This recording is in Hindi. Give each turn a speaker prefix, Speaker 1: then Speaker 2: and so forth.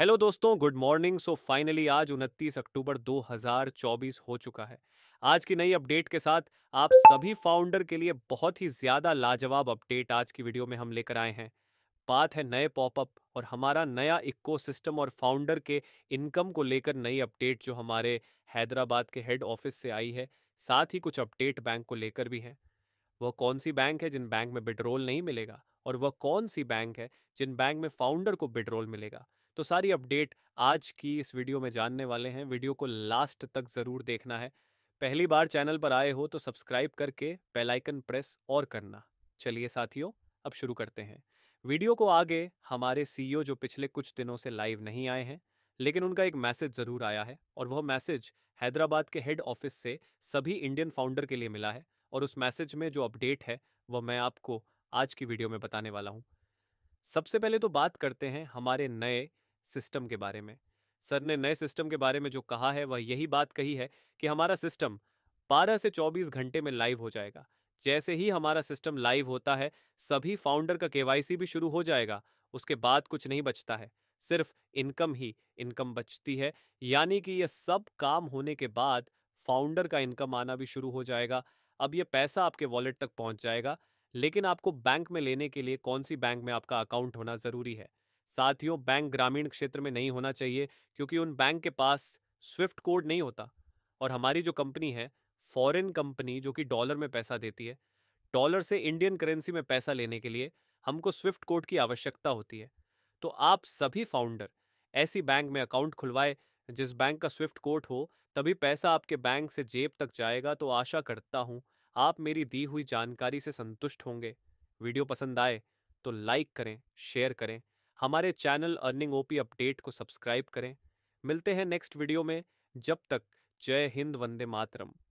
Speaker 1: हेलो दोस्तों गुड मॉर्निंग सो फाइनली आज 29 अक्टूबर 2024 हो चुका है आज की नई अपडेट के साथ आप सभी फाउंडर के लिए बहुत ही ज़्यादा लाजवाब अपडेट आज की वीडियो में हम लेकर आए हैं बात है नए पॉपअप और हमारा नया इकोसिस्टम और फाउंडर के इनकम को लेकर नई अपडेट जो हमारे हैदराबाद के हेड ऑफिस से आई है साथ ही कुछ अपडेट बैंक को लेकर भी है वह कौन सी बैंक है जिन बैंक में बिडरोल नहीं मिलेगा और वह कौन सी बैंक है जिन बैंक में फाउंडर को बिडरोल मिलेगा तो सारी अपडेट आज की इस वीडियो में जानने वाले हैं वीडियो को लास्ट तक ज़रूर देखना है पहली बार चैनल पर आए हो तो सब्सक्राइब करके बेलाइकन प्रेस और करना चलिए साथियों अब शुरू करते हैं वीडियो को आगे हमारे सी जो पिछले कुछ दिनों से लाइव नहीं आए हैं लेकिन उनका एक मैसेज ज़रूर आया है और वह मैसेज हैदराबाद के हेड ऑफिस से सभी इंडियन फाउंडर के लिए मिला है और उस मैसेज में जो अपडेट है वह मैं आपको आज की वीडियो में बताने वाला हूँ सबसे पहले तो बात करते हैं हमारे नए सिस्टम के बारे में सर ने नए सिस्टम के बारे में जो कहा है वह यही बात कही है कि हमारा सिस्टम 12 से 24 घंटे में लाइव हो जाएगा जैसे ही हमारा सिस्टम लाइव होता है सभी फाउंडर का केवाईसी भी शुरू हो जाएगा उसके बाद कुछ नहीं बचता है सिर्फ इनकम ही इनकम बचती है यानी कि यह सब काम होने के बाद फाउंडर का इनकम आना भी शुरू हो जाएगा अब यह पैसा आपके वॉलेट तक पहुंच जाएगा लेकिन आपको बैंक में लेने के लिए कौन सी बैंक में आपका अकाउंट होना ज़रूरी है साथियों बैंक ग्रामीण क्षेत्र में नहीं होना चाहिए क्योंकि उन बैंक के पास स्विफ्ट कोड नहीं होता और हमारी जो कंपनी है फॉरेन कंपनी जो कि डॉलर में पैसा देती है डॉलर से इंडियन करेंसी में पैसा लेने के लिए हमको स्विफ्ट कोड की आवश्यकता होती है तो आप सभी फाउंडर ऐसी बैंक में अकाउंट खुलवाए जिस बैंक का स्विफ्ट कोड हो तभी पैसा आपके बैंक से जेब तक जाएगा तो आशा करता हूँ आप मेरी दी हुई जानकारी से संतुष्ट होंगे वीडियो पसंद आए तो लाइक करें शेयर करें हमारे चैनल अर्निंग ओपी अपडेट को सब्सक्राइब करें मिलते हैं नेक्स्ट वीडियो में जब तक जय हिंद वंदे मातरम